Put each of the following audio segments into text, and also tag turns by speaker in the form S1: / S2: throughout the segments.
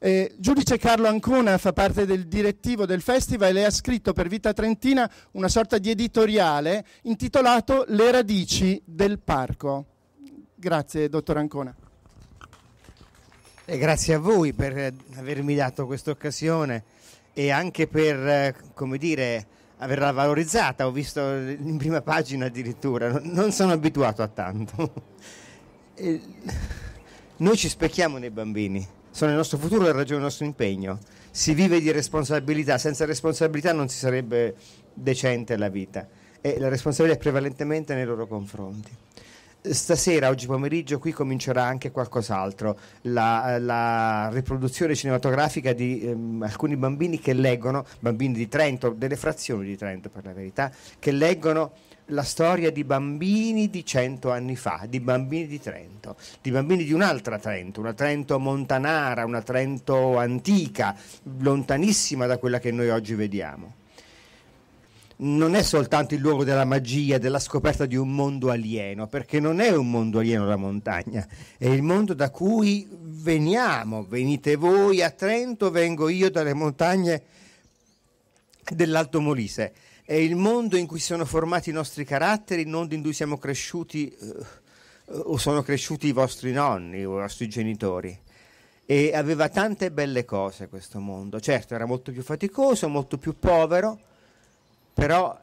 S1: Eh, giudice Carlo Ancona fa parte del direttivo del festival e ha scritto per Vita Trentina una sorta di editoriale intitolato Le radici del parco. Grazie, dottor Ancona.
S2: E grazie a voi per eh, avermi dato questa occasione e anche per, eh, come dire, averla valorizzata. Ho visto in prima pagina addirittura, non sono abituato a tanto. E noi ci specchiamo nei bambini sono il nostro futuro e ragione il nostro impegno. Si vive di responsabilità, senza responsabilità non si sarebbe decente la vita e la responsabilità è prevalentemente nei loro confronti. Stasera, oggi pomeriggio, qui comincerà anche qualcos'altro, la, la riproduzione cinematografica di ehm, alcuni bambini che leggono, bambini di Trento, delle frazioni di Trento per la verità, che leggono la storia di bambini di cento anni fa, di bambini di Trento, di bambini di un'altra Trento, una Trento montanara, una Trento antica, lontanissima da quella che noi oggi vediamo non è soltanto il luogo della magia, della scoperta di un mondo alieno, perché non è un mondo alieno la montagna, è il mondo da cui veniamo, venite voi a Trento, vengo io dalle montagne dell'Alto Molise. È il mondo in cui sono formati i nostri caratteri, il mondo in cui siamo cresciuti eh, o sono cresciuti i vostri nonni o i vostri genitori. E aveva tante belle cose questo mondo. Certo, era molto più faticoso, molto più povero, però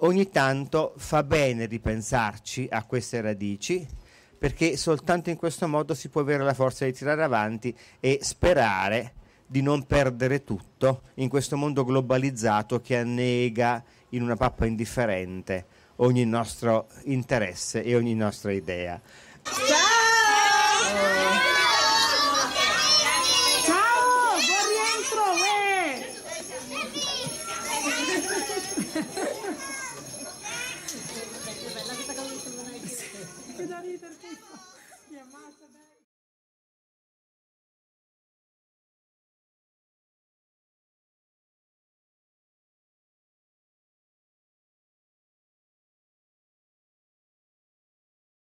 S2: ogni tanto fa bene ripensarci a queste radici perché soltanto in questo modo si può avere la forza di tirare avanti e sperare di non perdere tutto in questo mondo globalizzato che annega in una pappa indifferente ogni nostro interesse e ogni nostra idea.
S1: Ciao!